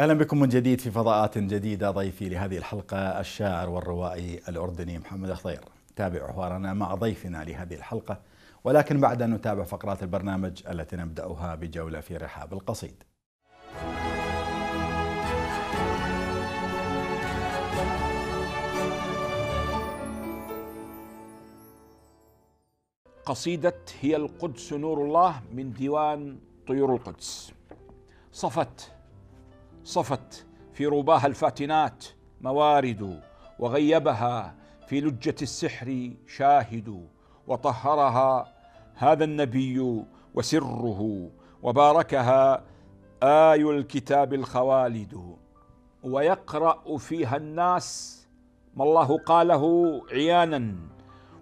اهلا بكم من جديد في فضاءات جديده ضيفي لهذه الحلقه الشاعر والروائي الاردني محمد الخضير تابعوا حوارنا مع ضيفنا لهذه الحلقه ولكن بعد ان نتابع فقرات البرنامج التي نبداها بجوله في رحاب القصيد قصيدة هي القدس نور الله من ديوان طيور القدس صفت صفت في رباها الفاتنات موارد وغيبها في لجة السحر شاهد وطهرها هذا النبي وسره وباركها آي الكتاب الخوالد ويقرأ فيها الناس ما الله قاله عيانا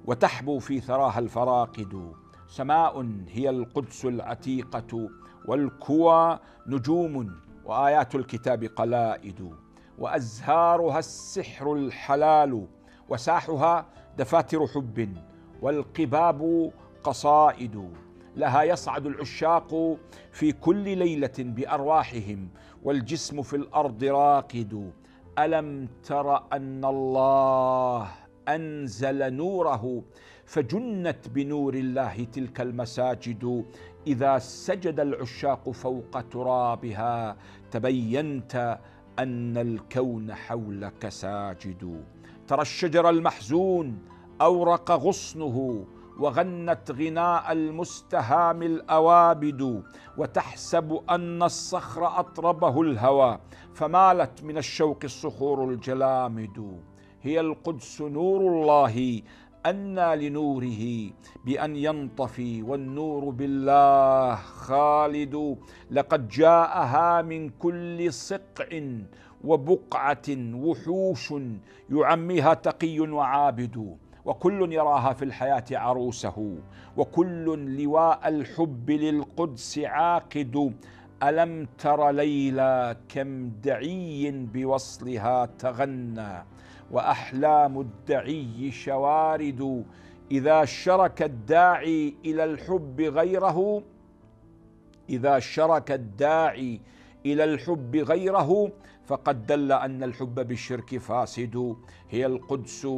وتحبو في ثراها الفراقد سماء هي القدس العتيقة والكوى نجوم وايات الكتاب قلائد وازهارها السحر الحلال وساحها دفاتر حب والقباب قصائد لها يصعد العشاق في كل ليله بارواحهم والجسم في الارض راقد الم تر ان الله انزل نوره فجنت بنور الله تلك المساجد اذا سجد العشاق فوق ترابها تبينت ان الكون حولك ساجد ترى الشجر المحزون اورق غصنه وغنت غناء المستهام الاوابد وتحسب ان الصخر اطربه الهوى فمالت من الشوق الصخور الجلامد هي القدس نور الله أنى لنوره بأن ينطفي والنور بالله خالد لقد جاءها من كل صقع وبقعة وحوش يعميها تقي وعابد وكل يراها في الحياة عروسه وكل لواء الحب للقدس عاقد ألم تر ليلى كم دعي بوصلها تغنى واحلام الدعي شوارد اذا شرك الداعي الى الحب غيره اذا شرك الداعي الى الحب غيره فقد دل ان الحب بالشرك فاسد هي القدس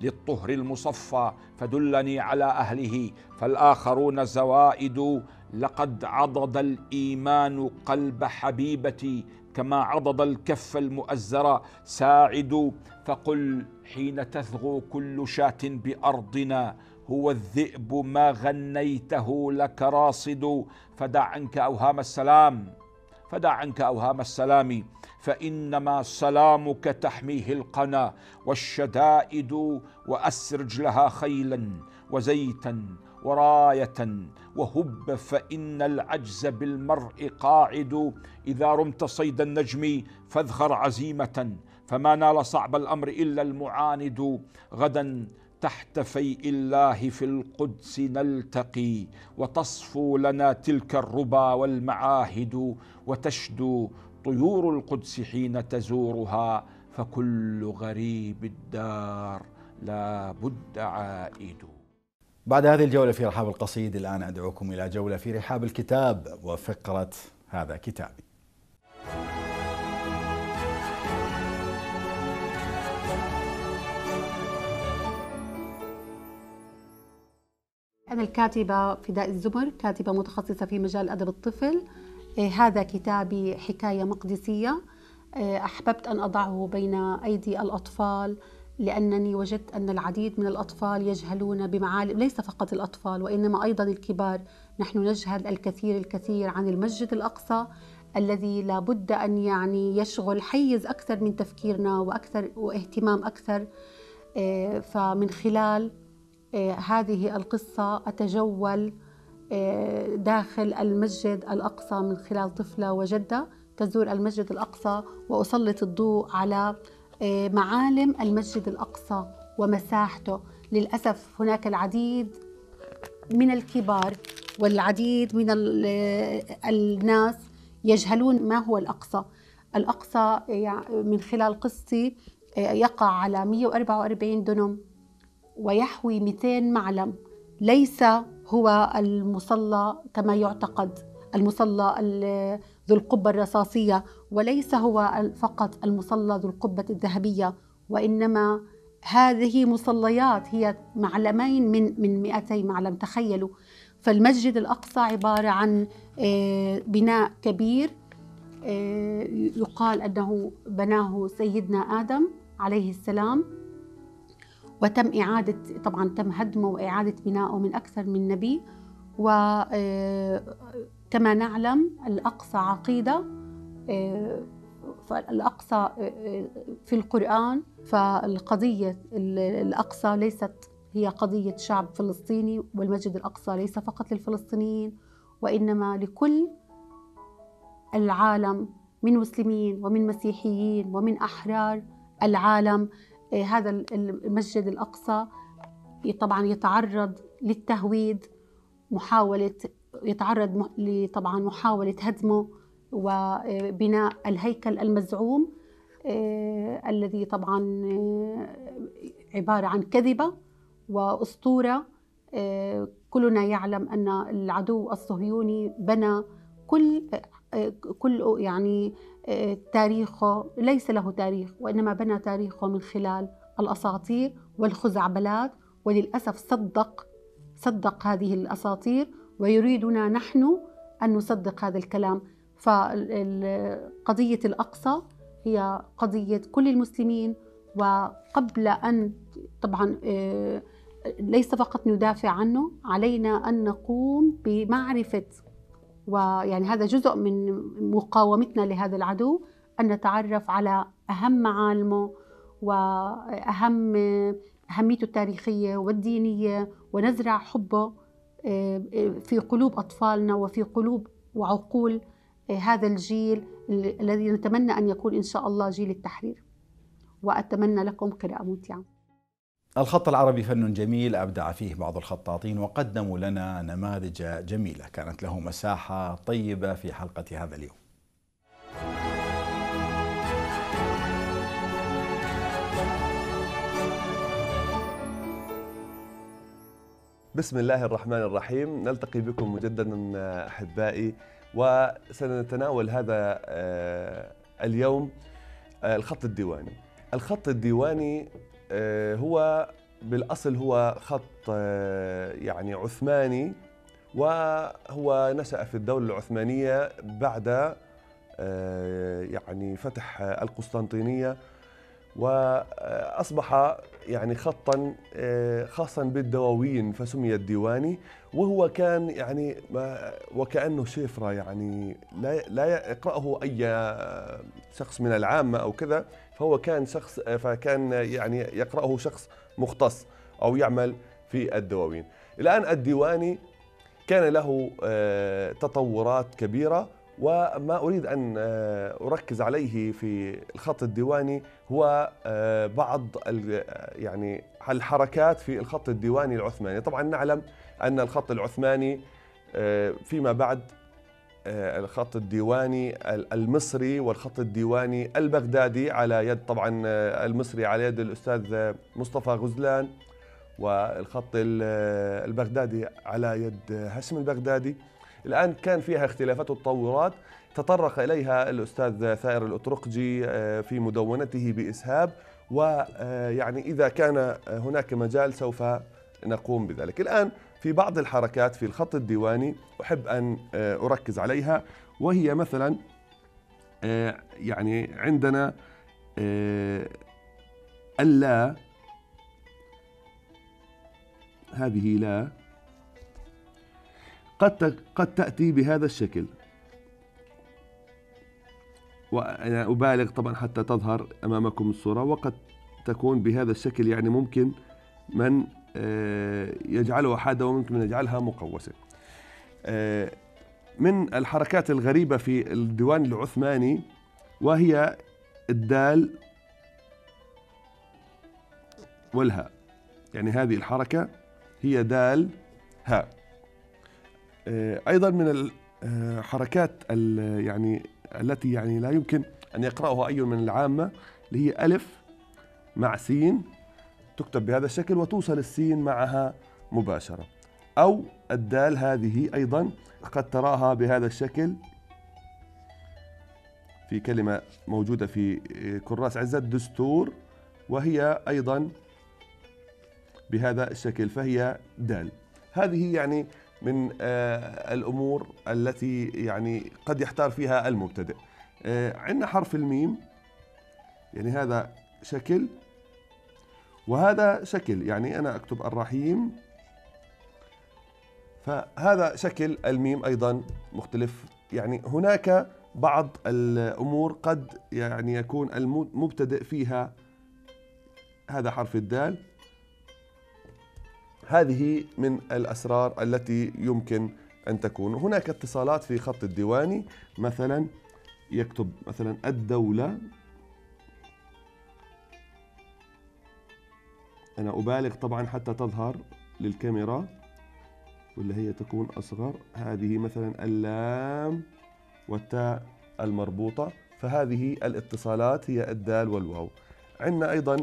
للطهر المصفى فدلني على اهله فالاخرون زوائد لقد عضد الايمان قلب حبيبتي كما عضد الكف المؤزر ساعد فقل حين تثغو كل شاة بأرضنا هو الذئب ما غنيته لك راصد فدع عنك أوهام السلام فدع عنك أوهام السلام فإنما سلامك تحميه القنا والشدائد وأسرج لها خيلا وزيتا ورايه وهب فان العجز بالمرء قاعد اذا رمت صيد النجم فاذخر عزيمه فما نال صعب الامر الا المعاند غدا تحت فيء الله في القدس نلتقي وتصفو لنا تلك الربا والمعاهد وتشدو طيور القدس حين تزورها فكل غريب الدار لا بد عائد بعد هذه الجولة في رحاب القصيد الآن أدعوكم إلى جولة في رحاب الكتاب وفقرة هذا كتابي أنا الكاتبة فداء الزمر كاتبة متخصصة في مجال أدب الطفل إيه، هذا كتابي حكاية مقدسية إيه، أحببت أن أضعه بين أيدي الأطفال لأنني وجدت أن العديد من الأطفال يجهلون بمعالم ليس فقط الأطفال وإنما أيضا الكبار نحن نجهل الكثير الكثير عن المسجد الأقصى الذي لابد أن يعني يشغل حيز أكثر من تفكيرنا وأكثر واهتمام أكثر آه، فمن خلال آه، هذه القصة أتجول آه، داخل المسجد الأقصى من خلال طفلة وجدة تزور المسجد الأقصى وأسلط الضوء على آه، معالم المسجد الأقصى ومساحته للأسف هناك العديد من الكبار والعديد من آه، الناس يجهلون ما هو الأقصى الأقصى من خلال قصتي آه، يقع على 144 دنم ويحوي 200 معلم ليس هو المصلى كما يعتقد المصلى ذو القبة الرصاصية وليس هو فقط المصلى ذو القبة الذهبية وإنما هذه مصليات هي معلمين من من 200 معلم تخيلوا فالمسجد الأقصى عبارة عن آه، بناء كبير آه، يقال أنه بناه سيدنا آدم عليه السلام وتم إعادة طبعا تم هدمه وإعادة بنائه من أكثر من نبي و آه، كما نعلم الأقصى عقيدة آه، الأقصى آه، آه، في القرآن فالقضية الأقصى ليست هي قضية شعب فلسطيني والمسجد الأقصى ليس فقط للفلسطينيين وإنما لكل العالم من مسلمين ومن مسيحيين ومن أحرار العالم هذا المسجد الأقصى طبعا يتعرض للتهويد محاولة يتعرض طبعا محاولة هدمه وبناء الهيكل المزعوم آه، الذي طبعا آه، عبارة عن كذبة وأسطورة آه، كلنا يعلم أن العدو الصهيوني بنى كل كل يعني تاريخه ليس له تاريخ وإنما بنى تاريخه من خلال الأساطير والخزعبلات وللأسف صدق صدق هذه الأساطير ويريدنا نحن أن نصدق هذا الكلام فقضية الأقصى هي قضية كل المسلمين وقبل أن طبعا آه، ليس فقط ندافع عنه علينا أن نقوم بمعرفة ويعني هذا جزء من مقاومتنا لهذا العدو أن نتعرف على أهم معالمه وأهم أهميته التاريخية والدينية ونزرع حبه آه، آه، في قلوب أطفالنا وفي قلوب وعقول آه، هذا الجيل الذي نتمنى أن يكون إن شاء الله جيل التحرير وأتمنى لكم قراءة ممتعة الخط العربي فن جميل أبدع فيه بعض الخطاطين وقدموا لنا نماذج جميلة كانت له مساحة طيبة في حلقة هذا اليوم بسم الله الرحمن الرحيم نلتقي بكم مجددا احبائي وسنتناول هذا آه، اليوم آه، الخط الديواني الخط الديواني آه، هو بالاصل هو خط يعني عثماني وهو نشأ في الدولة العثمانية بعد يعني فتح القسطنطينية وأصبح يعني خطا آه، خاصا بالدواوين فسمي الديواني وهو كان يعني ما وكانه شفره يعني لا لا يقراه اي آه، شخص من العامه او كذا فهو كان شخص آه، فكان يعني يقراه شخص مختص او يعمل في الدواوين الان الديواني كان له تطورات كبيره وما أريد أن آه، أركز عليه في الخط الديواني هو آه، بعض يعني الحركات في الخط الديواني العثماني طبعا نعلم أن الخط العثماني آه، فيما بعد الخط الديواني المصري والخط الديواني البغدادي على يد طبعا المصري على يد الأستاذ مصطفى غزلان والخط البغدادي على يد هاشم البغدادي الآن كان فيها اختلافات وتطورات تطرق إليها الأستاذ ثائر الأطرقجي آه، في مدونته بإسهاب ويعني آه، إذا كان هناك مجال سوف نقوم بذلك الآن في بعض الحركات في الخط الديواني أحب أن آه، أركز عليها وهي مثلا يعني عندنا ألا هذه لا قد قد تأتي بهذا الشكل وأنا أبالغ طبعا حتى تظهر أمامكم الصورة وقد تكون بهذا الشكل يعني ممكن من آه، يجعله حادة وممكن من يجعلها مقوسة آه، من الحركات الغريبة في الديوان العثماني وهي الدال والهاء يعني هذه الحركة هي دال هاء آه، ايضا من الحركات آه، يعني التي يعني لا يمكن ان يقراها اي من العامه اللي هي الف مع سين تكتب بهذا الشكل وتوصل السين معها مباشره او الدال هذه ايضا قد تراها بهذا الشكل في كلمه موجوده في آه، كراس عزه دستور وهي ايضا بهذا الشكل فهي دال هذه يعني من آه، الامور التي يعني قد يحتار فيها المبتدئ آه، عندنا حرف الميم يعني هذا شكل وهذا شكل يعني انا اكتب الرحيم فهذا شكل الميم ايضا مختلف يعني هناك بعض الامور قد يعني يكون المبتدئ فيها هذا حرف الدال هذه من الأسرار التي يمكن أن تكون هناك اتصالات في خط الديواني مثلا يكتب مثلا الدولة أنا أبالغ طبعا حتى تظهر للكاميرا واللي هي تكون أصغر هذه مثلا اللام والتاء المربوطة فهذه الاتصالات هي الدال والواو عندنا أيضا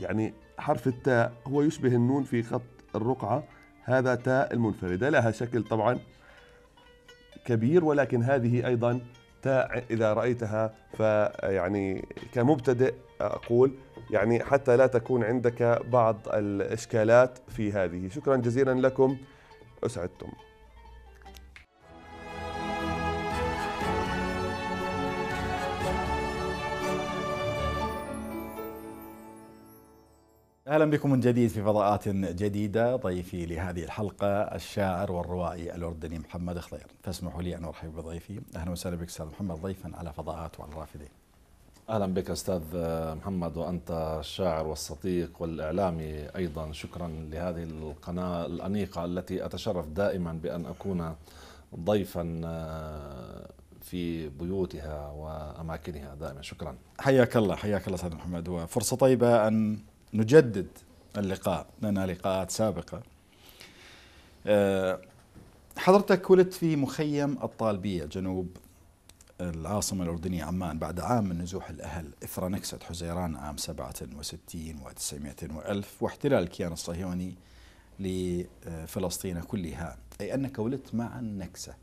يعني حرف التاء هو يشبه النون في خط الرقعة هذا تاء المنفردة لها شكل طبعا كبير ولكن هذه أيضا تاء إذا رأيتها فيعني كمبتدئ أقول يعني حتى لا تكون عندك بعض الإشكالات في هذه شكرا جزيلا لكم أسعدتم اهلا بكم من جديد في فضاءات جديده ضيفي لهذه الحلقه الشاعر والروائي الاردني محمد خضير فاسمحوا لي ان ارحب بضيفي اهلا وسهلا بك استاذ محمد ضيفا على فضاءات وعلى الرافدين اهلا بك استاذ محمد وانت الشاعر والصديق والاعلامي ايضا شكرا لهذه القناه الانيقه التي اتشرف دائما بان اكون ضيفا في بيوتها واماكنها دائما شكرا حياك الله حياك الله استاذ محمد وفرصه طيبه ان نجدد اللقاء لنا لقاءات سابقة آه، حضرتك ولدت في مخيم الطالبية جنوب العاصمة الأردنية عمان بعد عام من نزوح الأهل إثر نكسة حزيران عام 67 و900 وألف واحتلال الكيان الصهيوني لفلسطين كلها أي أنك ولدت مع النكسة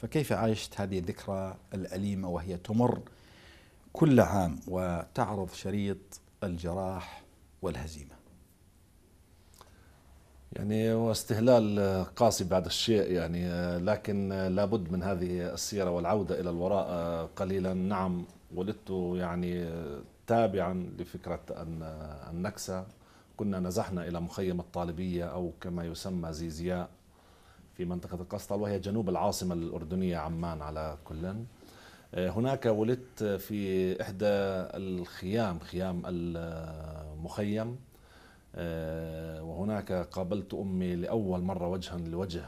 فكيف عايشت هذه الذكرى الأليمة وهي تمر كل عام وتعرض شريط الجراح والهزيمه يعني واستهلال قاسي بعد الشيء يعني لكن لابد من هذه السيره والعوده الى الوراء قليلا نعم ولدت يعني تابعا لفكره ان النكسه كنا نزحنا الى مخيم الطالبيه او كما يسمى زيزياء في منطقه القسطل وهي جنوب العاصمه الاردنيه عمان على كلن آه، هناك ولدت في إحدى الخيام خيام المخيم آه، وهناك قابلت أمي لأول مرة وجها لوجه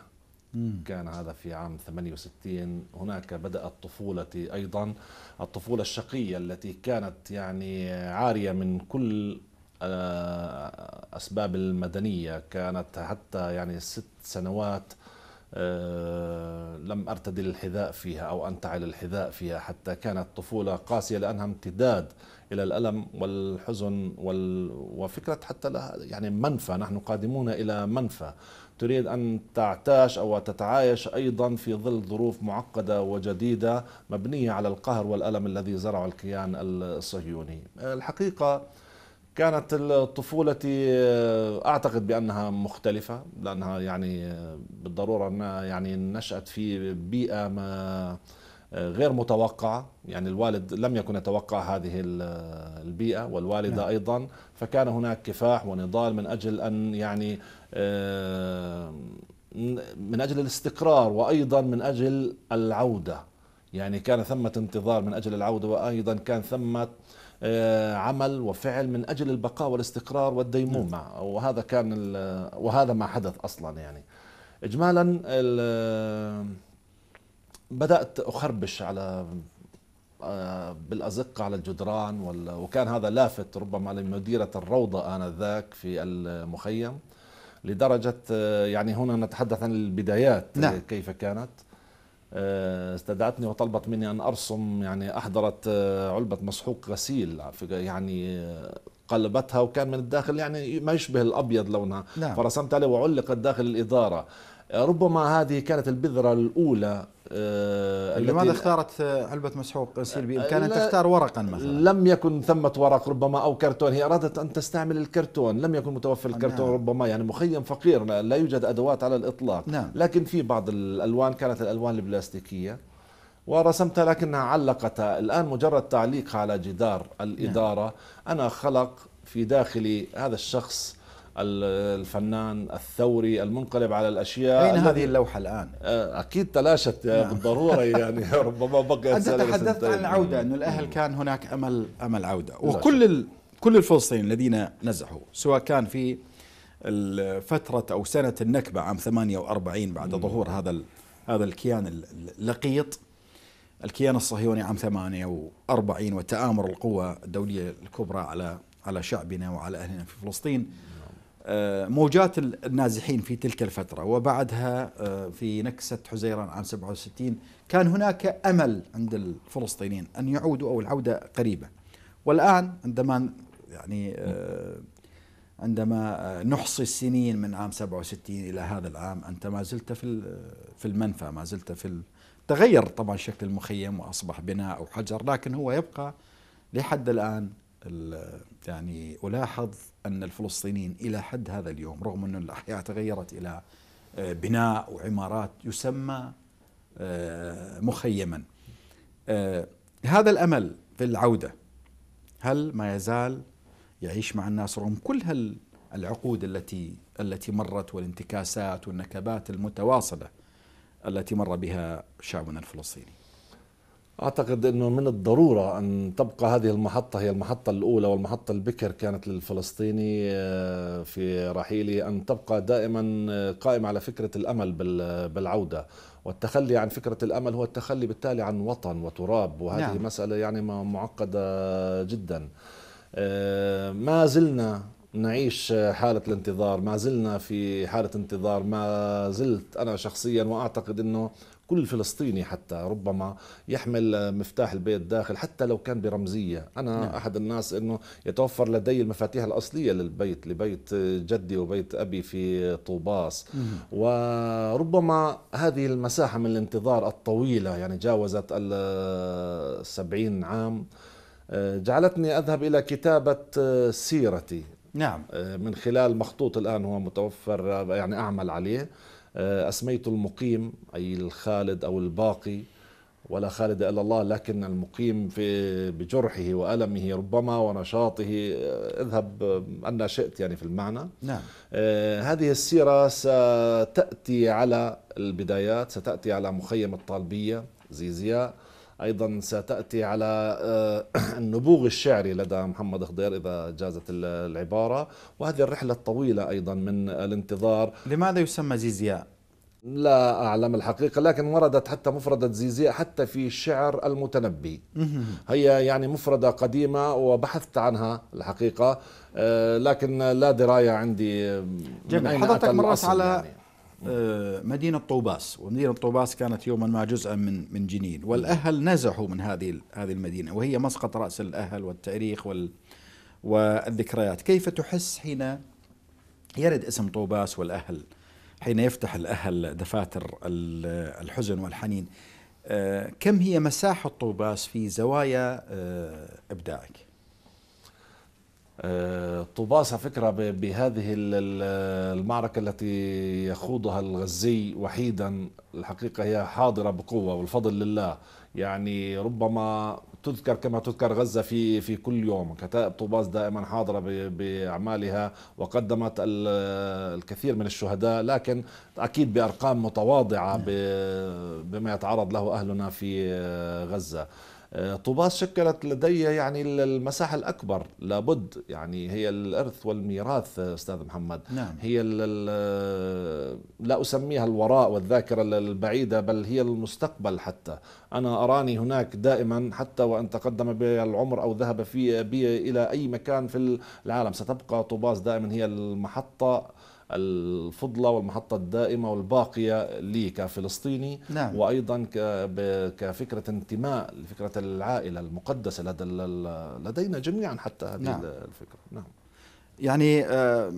كان هذا في عام 68 هناك بدأت طفولتي أيضا الطفولة الشقية التي كانت يعني عارية من كل آه، أسباب المدنية كانت حتى يعني ست سنوات آه، لم ارتدي الحذاء فيها او انتعل الحذاء فيها حتى كانت طفوله قاسيه لانها امتداد الى الالم والحزن وال... وفكره حتى لها يعني منفى نحن قادمون الى منفى تريد ان تعتاش او تتعايش ايضا في ظل ظروف معقده وجديده مبنيه على القهر والالم الذي زرعه الكيان الصهيوني الحقيقه كانت طفولتي اعتقد بانها مختلفه لانها يعني آه، بالضروره انها يعني نشات في بيئه ما آه، غير متوقعه يعني الوالد لم يكن يتوقع هذه آه، البيئه والوالده نعم. ايضا فكان هناك كفاح ونضال من اجل ان يعني من اجل الاستقرار وايضا من اجل العوده يعني كان ثمه انتظار من اجل العوده وايضا كان ثمه آه، عمل وفعل من اجل البقاء والاستقرار والديمومه نعم. وهذا كان وهذا ما حدث اصلا يعني اجمالا بدات اخربش على آه، بالأزقة على الجدران وكان هذا لافت ربما لمديرة الروضة آنذاك في المخيم لدرجة آه، يعني هنا نتحدث عن البدايات نعم. كيف كانت آه، استدعتني وطلبت مني أن أرسم يعني أحضرت آه، علبة مسحوق غسيل يعني آه، قلبتها وكان من الداخل يعني ما يشبه الأبيض لونها نعم. فرسمت عليه وعلقت داخل الإدارة ربما هذه كانت البذرة الأولى آه، لماذا اختارت علبة آه، مسحوق سيلفي؟ بإمكانها أن تختار ورقا مثلا لم يكن ثمة ورق ربما أو كرتون هي أرادت أن تستعمل الكرتون لم يكن متوفر الكرتون نعم. ربما يعني مخيم فقير لا يوجد أدوات على الإطلاق نعم. لكن في بعض الألوان كانت الألوان البلاستيكية ورسمتها لكنها علقتها الآن مجرد تعليقها على جدار الإدارة نعم. أنا خلق في داخلي هذا الشخص الفنان الثوري المنقلب على الاشياء اين هذه اللوحه الان؟ آه، اكيد تلاشت آه، نعم. بالضروره يعني ربما بقيت انت تحدثت عن العوده انه الاهل كان هناك امل امل عوده وكل كل الفلسطينيين الذين نزحوا سواء كان في الفترة أو سنة النكبة عام 48 بعد ظهور هذا هذا الكيان اللقيط الكيان الصهيوني عام 48 وتآمر القوى الدولية الكبرى على على شعبنا وعلى أهلنا في فلسطين آه، موجات النازحين في تلك الفترة وبعدها آه، في نكسة حزيران عام 67 كان هناك أمل عند الفلسطينيين أن يعودوا أو العودة قريبة والآن عندما يعني آه، عندما نحصي السنين من عام 67 إلى هذا العام أنت ما زلت في في المنفى ما زلت في تغير طبعا شكل المخيم وأصبح بناء أو حجر لكن هو يبقى لحد الآن يعني ألاحظ أن الفلسطينيين إلى حد هذا اليوم رغم أن الأحياء تغيرت إلى آه، بناء وعمارات يسمى آه، مخيما آه، هذا الأمل في العودة هل ما يزال يعيش مع الناس رغم كل هالعقود التي التي مرت والانتكاسات والنكبات المتواصله التي مر بها شعبنا الفلسطيني أعتقد أنه من الضرورة أن تبقى هذه المحطة هي المحطة الأولى والمحطة البكر كانت للفلسطيني آه، في رحيله أن تبقى دائما آه، قائمة على فكرة الأمل بالعودة والتخلي عن فكرة الأمل هو التخلي بالتالي عن وطن وتراب وهذه نعم. مسألة يعني معقدة جدا آه، ما زلنا نعيش حالة الانتظار ما زلنا في حالة انتظار ما زلت أنا شخصيا وأعتقد أنه كل فلسطيني حتى ربما يحمل مفتاح البيت داخل حتى لو كان برمزيه انا نعم. احد الناس انه يتوفر لدي المفاتيح الاصليه للبيت لبيت جدي وبيت ابي في طوباس مم. وربما هذه المساحه من الانتظار الطويله يعني جاوزت ال 70 عام جعلتني اذهب الى كتابه سيرتي نعم آه، من خلال مخطوط الان هو متوفر آه، يعني اعمل عليه آه، أسميت المقيم أي الخالد أو الباقي ولا خالد إلا الله لكن المقيم في بجرحه وألمه ربما ونشاطه آه، اذهب آه، أن شئت يعني في المعنى نعم. هذه السيرة ستأتي على البدايات ستأتي على مخيم الطالبية زيزياء أيضا ستأتي على آه، النبوغ الشعري لدى محمد خضير إذا جازت العبارة وهذه الرحلة الطويلة أيضا من الانتظار لماذا يسمى زيزياء؟ لا أعلم الحقيقة لكن وردت حتى مفردة زيزياء حتى في شعر المتنبي هي يعني مفردة قديمة وبحثت عنها الحقيقة آه، لكن لا دراية عندي آه، جميل حضرتك مرت على يعني. آه، مدينة طوباس ومدينة طوباس كانت يوما ما جزءا من من جنين والأهل نزحوا من هذه هذه المدينة وهي مسقط رأس الأهل والتاريخ وال والذكريات كيف تحس حين يرد اسم طوباس والأهل حين يفتح الأهل دفاتر الحزن والحنين آه، كم هي مساحة طوباس في زوايا آه، إبداعك؟ آه، طباسة فكرة بهذه المعركة التي يخوضها الغزي وحيدا الحقيقة هي حاضرة بقوة والفضل لله يعني ربما تذكر كما تذكر غزة في في كل يوم كتائب طوباس دائما حاضرة بأعمالها وقدمت الكثير من الشهداء لكن أكيد بأرقام متواضعة بما يتعرض له أهلنا في آه، غزة آه، طوباس شكلت لدي يعني المساحة الأكبر لابد يعني هي الإرث والميراث آه، أستاذ محمد نعم. هي آه، لا أسميها الوراء والذاكرة البعيدة بل هي المستقبل حتى أنا أراني هناك دائما حتى وأن تقدم بي العمر أو ذهب في بي إلى أي مكان في العالم ستبقى طوباس دائما هي المحطة الفضلة والمحطة الدائمة والباقية لي كفلسطيني نعم. وأيضا كفكرة انتماء لفكرة العائلة المقدسة لدى لدينا جميعا حتى هذه نعم. الفكرة نعم. يعني آه،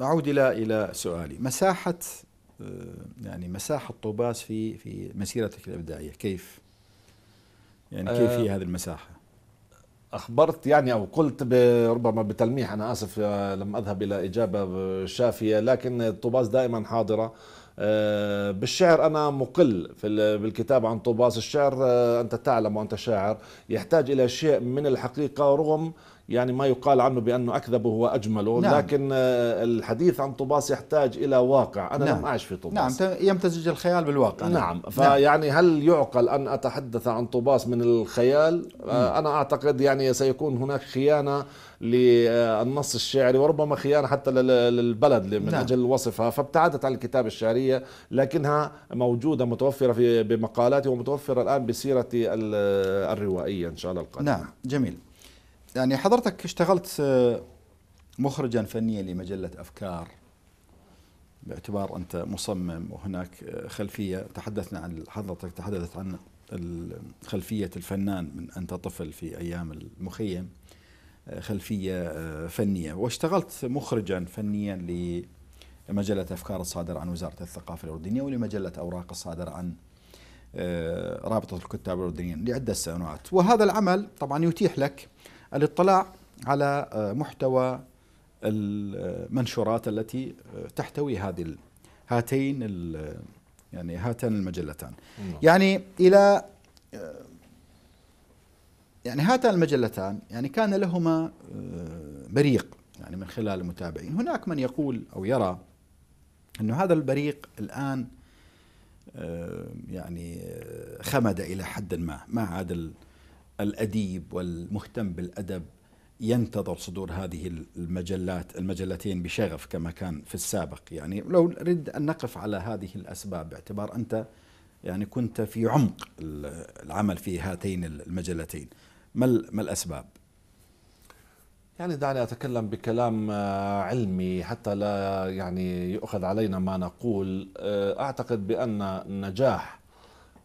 أعود إلى إلى سؤالي مساحة آه، يعني مساحة طوباس في في مسيرتك الإبداعية كيف؟ يعني كيف آه، هي هذه المساحة؟ أخبرت يعني أو قلت ربما بتلميح أنا آسف آه، لم أذهب إلى إجابة شافية لكن طوباس دائما حاضرة آه، بالشعر أنا مقل في بالكتاب عن طوباس الشعر آه، أنت تعلم وأنت شاعر يحتاج إلى شيء من الحقيقة رغم يعني ما يقال عنه بأنه أكذبه وأجمله نعم. لكن آه، الحديث عن طباس يحتاج إلى واقع أنا نعم. لم أعش في طباس نعم يمتزج الخيال بالواقع نعم, نعم. فيعني هل يعقل أن أتحدث عن طباس من الخيال آه، م. أنا أعتقد يعني سيكون هناك خيانة للنص الشعري وربما خيانة حتى للبلد من نعم. أجل وصفها فابتعدت عن الكتابة الشعرية لكنها موجودة متوفرة في بمقالاتي ومتوفرة الآن بسيرتي الروائية إن شاء الله القادمة نعم جميل يعني حضرتك اشتغلت آه، مخرجا فنيا لمجلة أفكار باعتبار أنت مصمم وهناك آه، خلفية تحدثنا عن حضرتك تحدثت عن خلفية الفنان من أنت طفل في أيام المخيم آه، خلفية فنية واشتغلت مخرجا فنيا لمجلة أفكار الصادرة عن وزارة الثقافة الأردنية ولمجلة أوراق الصادرة عن رابطة الكتاب الأردنيين لعدة سنوات وهذا العمل طبعا يتيح لك الاطلاع على آه، محتوى المنشورات التي آه، تحتوي هذه هاتين يعني هاتان المجلتان نعم. يعني الى آه، يعني هاتان المجلتان يعني كان لهما بريق يعني من خلال المتابعين هناك من يقول او يرى أن هذا البريق الآن يعني خمد إلى حد ما ما عاد الأديب والمهتم بالأدب ينتظر صدور هذه المجلات المجلتين بشغف كما كان في السابق يعني لو نريد أن نقف على هذه الأسباب باعتبار أنت يعني كنت في عمق العمل في هاتين المجلتين ما, ما الأسباب؟ يعني دعني أتكلم بكلام آه، علمي حتى لا يعني يؤخذ علينا ما نقول آه، أعتقد بأن نجاح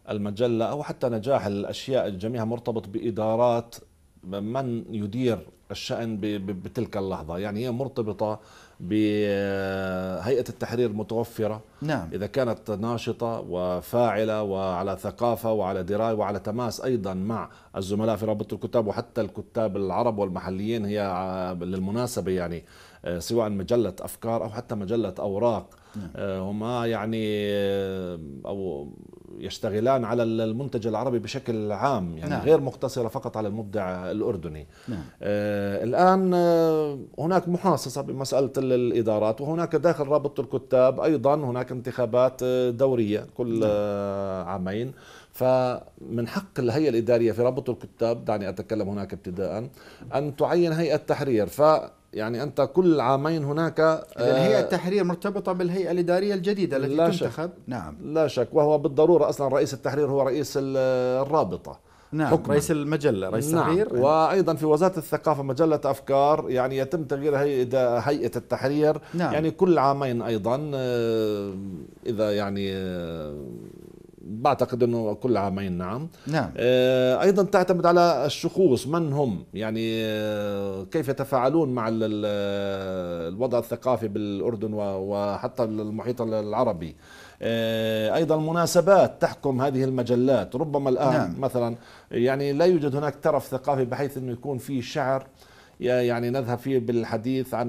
المجلة أو حتى نجاح الأشياء الجميع مرتبط بإدارات من يدير الشأن بتلك اللحظة يعني هي مرتبطة بهيئة التحرير متوفرة نعم. إذا كانت ناشطة وفاعلة وعلى ثقافة وعلى دراية وعلى تماس أيضا مع الزملاء في رابطة الكتاب وحتى الكتاب العرب والمحليين هي للمناسبة يعني آه، سواء مجلة أفكار أو حتى مجلة أوراق آه، هما يعني آه، او يشتغلان على المنتج العربي بشكل عام يعني نعم. غير مقتصرة فقط على المبدع الأردني نعم. آه الآن آه، هناك محاصصة بمسألة الإدارات وهناك داخل رابطة الكتاب أيضا هناك انتخابات دورية كل نعم. عامين فمن حق الهيئة الإدارية في رابطة الكتاب دعني أتكلم هناك ابتداء أن تعين هيئة تحرير ف يعني انت كل عامين هناك الهيئه آه، التحرير مرتبطه بالهيئه الاداريه الجديده التي لا تنتخب شك. نعم لا شك وهو بالضروره اصلا رئيس التحرير هو رئيس الرابطه نعم حكما. رئيس المجله رئيس نعم. التحرير وايضا في وزاره الثقافه مجله افكار يعني يتم تغيير هيئه هيئه التحرير نعم. يعني كل عامين ايضا آه، اذا يعني آه، بعتقد انه كل عامين نعم نعم آه، ايضا تعتمد على الشخوص من هم يعني آه، كيف يتفاعلون مع الوضع الثقافي بالاردن وحتى المحيط العربي آه، ايضا المناسبات تحكم هذه المجلات ربما الان نعم. مثلا يعني لا يوجد هناك ترف ثقافي بحيث انه يكون في شعر يعني نذهب فيه بالحديث عن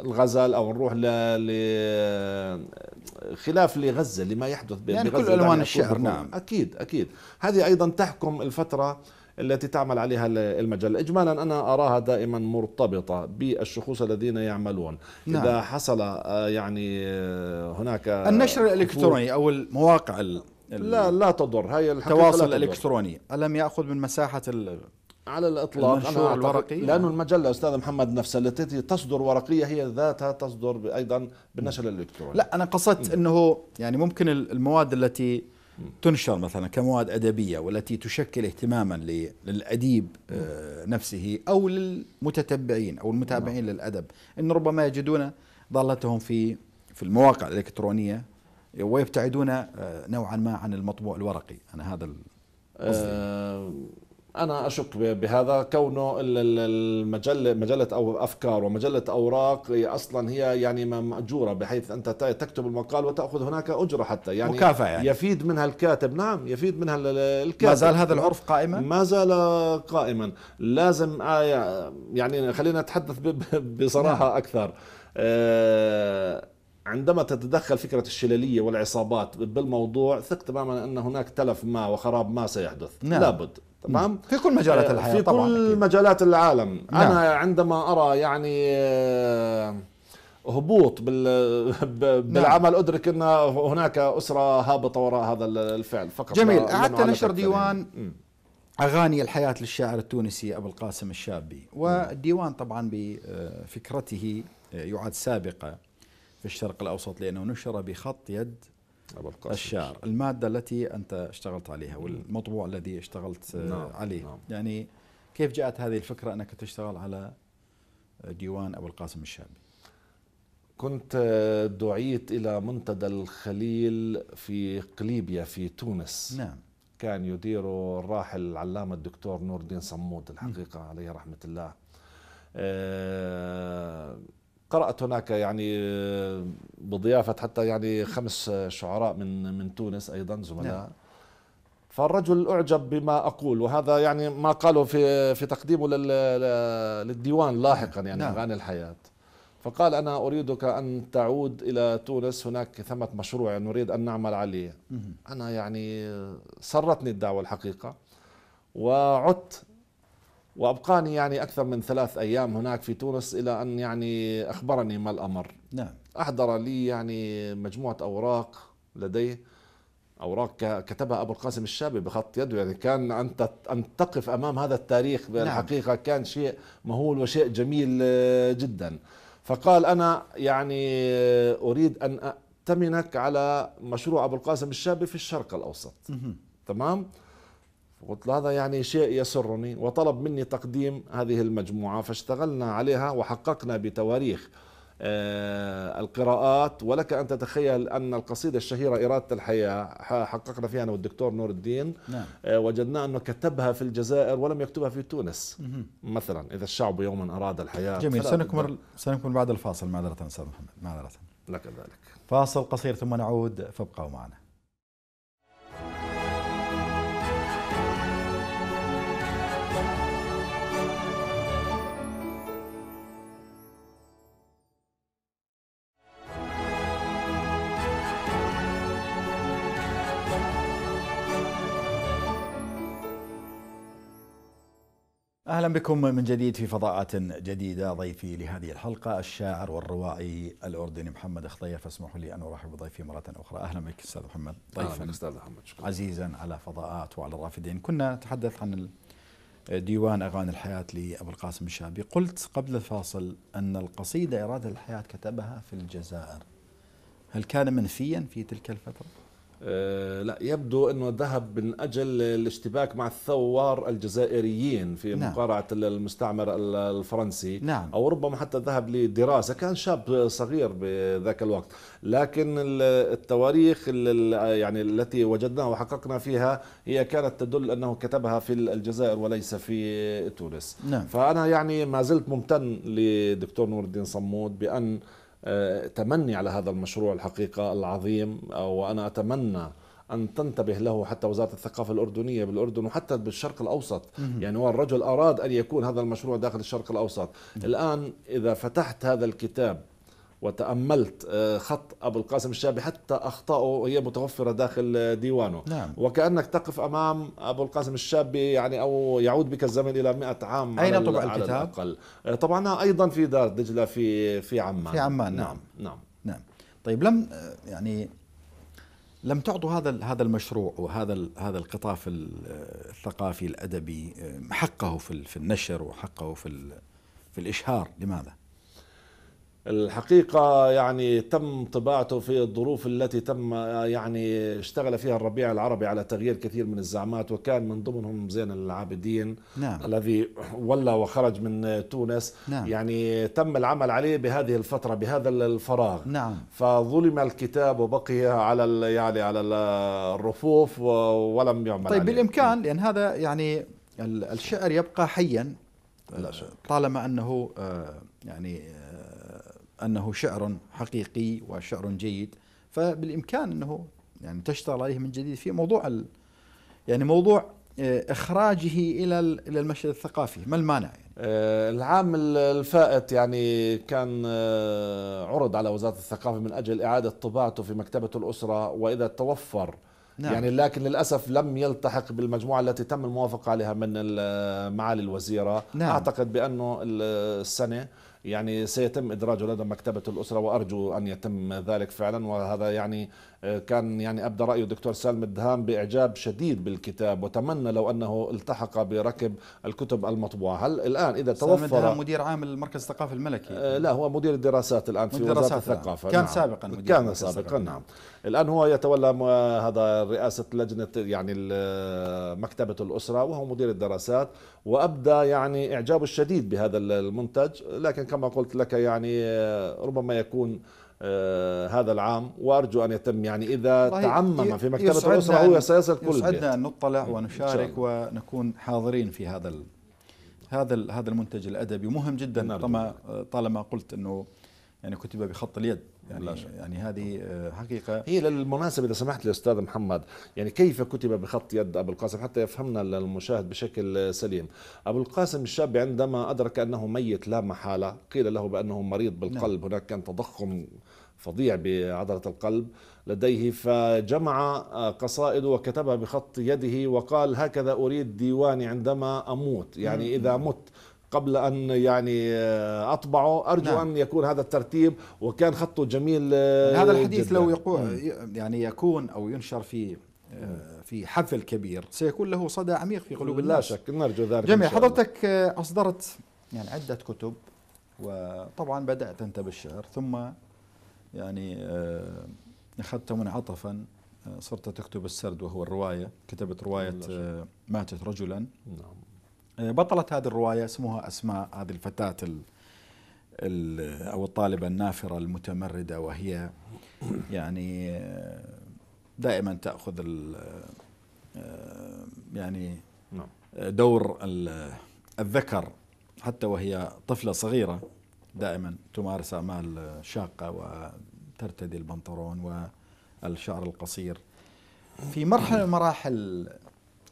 الغزل او نروح ل خلاف لغزه لما يحدث يعني بغزه يعني كل الوان الشعر نعم اكيد اكيد هذه ايضا تحكم الفتره التي تعمل عليها المجلة إجمالا أنا أراها دائما مرتبطة بالشخوص الذين يعملون نعم. إذا حصل آه، يعني آه، هناك النشر الإلكتروني أو المواقع ال لا لا تضر هي التواصل الإلكتروني ألم يأخذ من مساحة ال على الاطلاق انا الورقي لانه المجله استاذ محمد نفسها التي تصدر ورقيه هي ذاتها تصدر ايضا بالنشر الالكتروني لا انا قصدت انه يعني ممكن المواد التي تنشر مثلا كمواد ادبيه والتي تشكل اهتماما للاديب آه، نفسه او للمتتبعين او المتابعين نعم. للادب ان ربما يجدون ضالتهم في في المواقع الالكترونيه ويبتعدون آه، نوعا ما عن المطبوع الورقي انا هذا قصدي آه، انا اشك بهذا كونه المجله مجله او افكار ومجله اوراق اصلا هي يعني ماجوره بحيث انت تكتب المقال وتاخذ هناك اجره حتى يعني مكافاه يعني. يفيد منها الكاتب نعم يفيد منها الكاتب ما زال هذا العرف قائما ما زال قائما لازم آه، يعني خلينا نتحدث بصراحه نعم. اكثر أه عندما تتدخل فكرة الشلالية والعصابات بالموضوع ثق تماما أن هناك تلف ما وخراب ما سيحدث نعم. لابد تمام في كل مجالات آه، الحياة في طبعاً كل أكيد. مجالات العالم نعم. أنا عندما أرى يعني آه، هبوط بال... بالعمل نعم. ادرك ان هناك اسره هابطه وراء هذا الفعل فقط جميل اعدت نشر يعني. ديوان اغاني الحياه للشاعر التونسي ابو القاسم الشابي والديوان طبعا بفكرته آه، يعد سابقه في الشرق الأوسط لأنه نشر بخط يد أبو القاسم الشاعر المادة التي أنت اشتغلت عليها والمطبوع الذي اشتغلت آه، نعم عليه نعم يعني كيف جاءت هذه الفكرة أنك تشتغل على ديوان أبو القاسم الشابي كنت آه، دعيت إلى منتدى الخليل في قليبيا في تونس نعم كان يديره الراحل العلامة الدكتور نور الدين صمود الحقيقة عليه رحمة الله أه قرأت هناك يعني آه، بضيافة حتى يعني خمس شعراء من من تونس أيضا نعم. زملاء نعم. فالرجل أعجب بما أقول وهذا يعني ما قاله في في تقديمه للديوان لاحقا يعني نعم. أغاني الحياة فقال أنا أريدك أن تعود إلى تونس هناك ثمة مشروع نريد أن نعمل عليه أنا يعني سرتني الدعوة الحقيقة وعدت وأبقاني يعني أكثر من ثلاث أيام هناك في تونس إلى أن يعني أخبرني ما الأمر نعم أحضر لي يعني مجموعة أوراق لديه أوراق كتبها أبو القاسم الشابي بخط يده يعني كان أن تقف أمام هذا التاريخ نعم. بالحقيقة نعم. كان شيء مهول وشيء جميل آه، جدا فقال أنا يعني أريد أن أأتمنك على مشروع أبو القاسم الشابي في الشرق الأوسط مه. تمام؟ قلت له هذا يعني شيء يسرني وطلب مني تقديم هذه المجموعة فاشتغلنا عليها وحققنا بتواريخ آه، القراءات ولك أن تتخيل أن القصيدة الشهيرة إرادة الحياة حققنا فيها أنا والدكتور نور الدين نعم. آه، وجدنا أنه كتبها في الجزائر ولم يكتبها في تونس مثلا إذا الشعب يوما أراد الحياة جميل سنكمل, سنكمل بعد الفاصل معذرة أستاذ محمد معذرة لك ذلك فاصل قصير ثم نعود فابقوا معنا اهلا بكم من جديد في فضاءات جديده ضيفي لهذه الحلقه الشاعر والروائي الاردني محمد خطيف اسمحوا لي ان ارحب بضيفي مره اخرى اهلا بك استاذ محمد ضيفا استاذ محمد شكرا. عزيزا على فضاءات وعلى الرافدين كنا نتحدث عن ديوان اغاني الحياه لابو القاسم الشابي قلت قبل الفاصل ان القصيده اراده الحياه كتبها في الجزائر هل كان منفيا في تلك الفتره؟ آه، لا يبدو انه ذهب من اجل الاشتباك مع الثوار الجزائريين في نعم. مقارعه المستعمر الفرنسي نعم. او ربما حتى ذهب لدراسه كان شاب صغير بذاك الوقت لكن التواريخ يعني التي وجدناها وحققنا فيها هي كانت تدل انه كتبها في الجزائر وليس في تونس نعم. فانا يعني ما زلت ممتن لدكتور نور الدين صمود بان تمني على هذا المشروع الحقيقة العظيم وأنا أتمنى أن تنتبه له حتى وزارة الثقافة الأردنية بالأردن وحتى بالشرق الأوسط مم. يعني هو الرجل أراد أن يكون هذا المشروع داخل الشرق الأوسط مم. الآن إذا فتحت هذا الكتاب وتأملت آه، خط أبو القاسم الشابي حتى أخطائه هي متوفرة داخل آه، ديوانه نعم. وكأنك تقف أمام أبو القاسم الشابي يعني أو يعود بك الزمن إلى 100 عام أين طبع على الكتاب؟ الأقل. آه، طبعنا أيضا في دار دجلة في في عمان في عمان نعم نعم نعم, نعم. طيب لم يعني لم تعطوا هذا هذا المشروع وهذا هذا القطاف الثقافي الادبي حقه في في النشر وحقه في في الاشهار لماذا الحقيقة يعني تم طباعته في الظروف التي تم يعني اشتغل فيها الربيع العربي على تغيير كثير من الزعامات وكان من ضمنهم زين العابدين نعم. الذي ولى وخرج من تونس نعم. يعني تم العمل عليه بهذه الفترة بهذا الفراغ نعم. فظلم الكتاب وبقي على يعني على الرفوف ولم يعمل طيب عليه. بالإمكان نعم. لأن هذا يعني الشعر يبقى حيا طالما أنه آه، يعني أنه شعر حقيقي وشعر جيد فبالإمكان أنه يعني تشتغل عليه من جديد في موضوع يعني موضوع آه، اخراجه الى الى المشهد الثقافي ما المانع يعني؟ آه، العام الفائت يعني كان آه، عرض على وزاره الثقافه من اجل اعاده طباعته في مكتبه الاسره واذا توفر نعم. يعني لكن للاسف لم يلتحق بالمجموعه التي تم الموافقه عليها من معالي الوزيره نعم. اعتقد بانه السنه يعني سيتم إدراجه لدى مكتبة الأسرة وأرجو أن يتم ذلك فعلا وهذا يعني كان يعني أبدى رأيه الدكتور سالم الدهام بإعجاب شديد بالكتاب وتمنى لو أنه التحق بركب الكتب المطبوعة هل الآن إذا توفر سالم الدهام مدير عام المركز الثقافي الملكي آه، لا هو مدير الدراسات الآن في وزارة الثقافة كان نعم. سابقا مدير كان سابقا نعم الآن هو يتولى هذا رئاسة لجنة يعني مكتبة الأسرة وهو مدير الدراسات وأبدى يعني إعجابه الشديد بهذا المنتج لكن كما قلت لك يعني آه، ربما يكون آه، هذا العام وارجو ان يتم يعني اذا تعمم في مكتبه الاسره هو سيصل كل يسعدنا ان نطلع ونشارك ونكون حاضرين في هذا ال هذا ال هذا المنتج الادبي مهم جدا طالما طالما قلت انه يعني كتب بخط اليد يعني, يعني هذه آه، حقيقة هي للمناسبة إذا سمحت لي أستاذ محمد يعني كيف كتب بخط يد أبو القاسم حتى يفهمنا المشاهد بشكل سليم أبو القاسم الشاب عندما أدرك أنه ميت لا محالة قيل له بأنه مريض بالقلب نعم. هناك كان تضخم فظيع بعضلة القلب لديه فجمع آه، قصائده وكتبها بخط يده وقال هكذا أريد ديواني عندما أموت يعني إذا مت قبل ان يعني آه، اطبعه ارجو نعم. ان يكون هذا الترتيب وكان خطه جميل آه، هذا الحديث جداً. لو يقول يعني يكون او ينشر في في حفل كبير سيكون له صدى عميق في قلوب الناس لا شك نرجو ذلك جميل حضرتك اصدرت يعني عده كتب وطبعا بدات انت بالشعر ثم يعني آه، أخذت منعطفا آه، صرت تكتب السرد وهو الرواية كتبت رواية آه، ماتت رجلا نعم. بطلت هذه الرواية اسمها أسماء هذه الفتاة ال أو الطالبة النافرة المتمردة وهي يعني دائما تأخذ يعني نعم. دور الذكر حتى وهي طفلة صغيرة دائما تمارس أعمال شاقة وترتدي البنطلون والشعر القصير في مرحلة من مراحل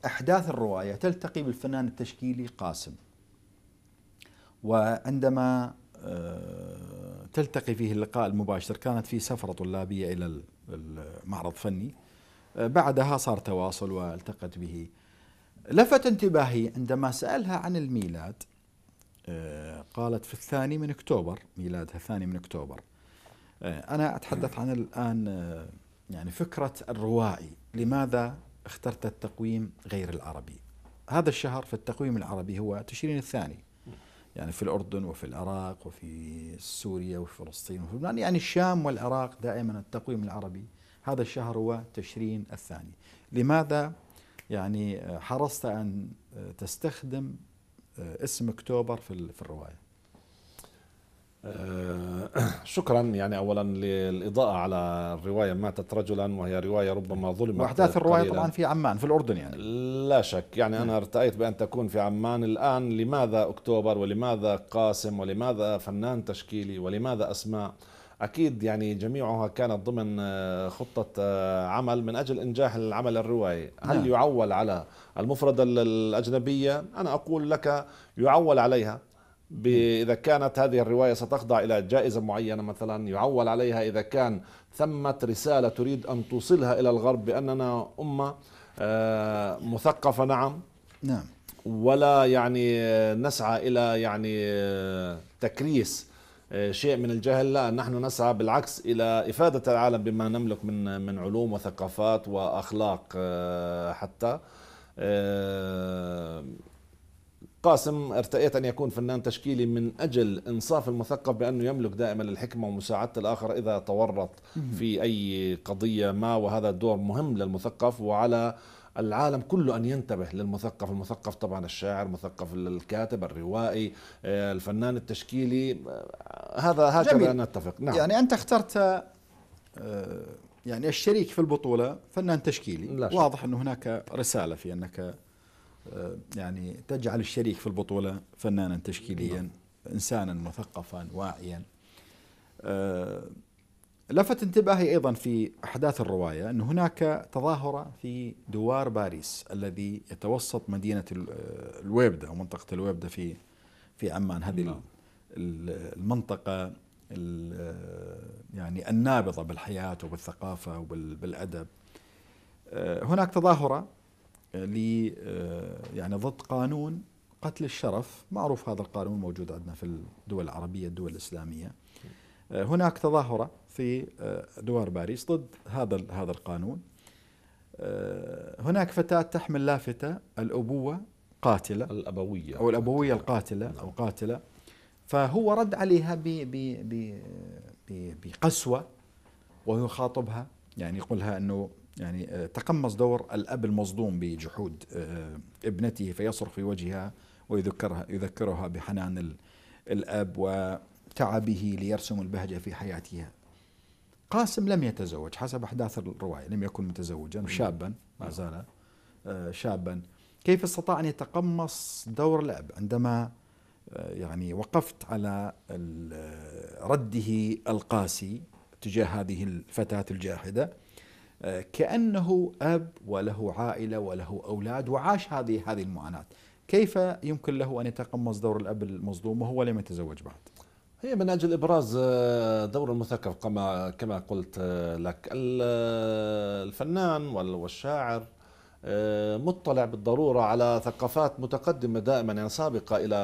أحداث الرواية تلتقي بالفنان التشكيلي قاسم وعندما آه، تلتقي فيه اللقاء المباشر كانت في سفرة طلابية إلى المعرض الفني آه، بعدها صار تواصل والتقت به لفت انتباهي عندما سألها عن الميلاد آه، قالت في الثاني من أكتوبر ميلادها الثاني من أكتوبر آه، أنا أتحدث عن الآن آه، يعني فكرة الروائي لماذا اخترت التقويم غير العربي هذا الشهر في التقويم العربي هو تشرين الثاني يعني في الأردن وفي العراق وفي سوريا وفي فلسطين وفي لبنان يعني الشام والعراق دائما التقويم العربي هذا الشهر هو تشرين الثاني لماذا يعني آه، حرصت أن تستخدم آه، اسم اكتوبر في في الروايه آه، شكرا يعني اولا للاضاءه على الروايه ماتت رجلا وهي روايه ربما ظلمت واحداث الروايه طبعا في عمان في الاردن يعني لا شك يعني انا ارتأيت بان تكون في عمان الان لماذا اكتوبر ولماذا قاسم ولماذا فنان تشكيلي ولماذا اسماء أكيد يعني جميعها كانت ضمن آه، خطة آه، عمل من أجل إنجاح العمل الروائي هل نعم. يعول على المفردة الأجنبية أنا أقول لك يعول عليها نعم. إذا كانت هذه الرواية ستخضع إلى جائزة معينة مثلا يعول عليها إذا كان ثمة رسالة تريد أن توصلها إلى الغرب بأننا أمة آه، مثقفة نعم نعم ولا يعني نسعى إلى يعني تكريس آه، شيء من الجهل لا نحن نسعى بالعكس إلى إفادة العالم بما نملك من من علوم وثقافات وأخلاق آه، حتى آه، قاسم ارتأيت أن يكون فنان تشكيلي من أجل إنصاف المثقف بأنه يملك دائما الحكمة ومساعدة الآخر إذا تورط في أي قضية ما وهذا دور مهم للمثقف وعلى العالم كله أن ينتبه للمثقف المثقف طبعا الشاعر المثقف الكاتب الروائي الفنان التشكيلي هذا هكذا جميل. نتفق نعم يعني أنت اخترت آه، يعني الشريك في البطولة فنان تشكيلي واضح أنه هناك رسالة في أنك آه، يعني تجعل الشريك في البطولة فنانا تشكيليا نعم. إنسانا مثقفا واعيا آه، لفت انتباهي أيضا في أحداث الرواية أن هناك تظاهرة في دوار باريس الذي يتوسط مدينة الويبدة ومنطقة الويبدة في في عمان هذه نعم. المنطقه يعني النابضه بالحياه وبالثقافه وبالادب آه، هناك تظاهره ل آه، يعني ضد قانون قتل الشرف معروف هذا القانون موجود عندنا في الدول العربيه الدول الاسلاميه آه، هناك تظاهره في دوار باريس ضد هذا هذا القانون هناك فتاه تحمل لافته الابوه قاتله الابويه او الابويه القاتله او قاتله فهو رد عليها ب ب ب بقسوة ويخاطبها يعني يقولها أنه يعني آه، تقمص دور الأب المصدوم بجحود آه، ابنته فيصرخ في وجهها ويذكرها يذكرها بحنان الأب وتعبه ليرسم البهجة في حياتها قاسم لم يتزوج حسب أحداث الرواية لم يكن متزوجا شابا ما نعم. زال آه، شابا كيف استطاع أن يتقمص دور الأب عندما يعني وقفت على رده القاسي تجاه هذه الفتاة الجاحدة آه، كأنه أب وله عائلة وله أولاد وعاش هذه هذه المعاناة كيف يمكن له أن يتقمص دور الأب المظلوم وهو لم يتزوج بعد هي من أجل إبراز آه، دور المثقف كما كما قلت آه، لك الفنان والشاعر آه، مطلع بالضرورة على ثقافات متقدمة دائما يعني سابقة إلى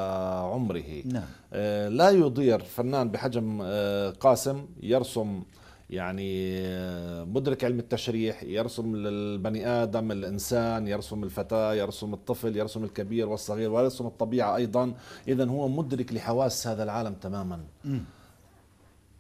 عمره نعم. آه، لا يضير فنان بحجم آه، قاسم يرسم يعني مدرك علم التشريح يرسم البني آدم الإنسان يرسم الفتاة يرسم الطفل يرسم الكبير والصغير ويرسم الطبيعة أيضا إذا هو مدرك لحواس هذا العالم تماما م.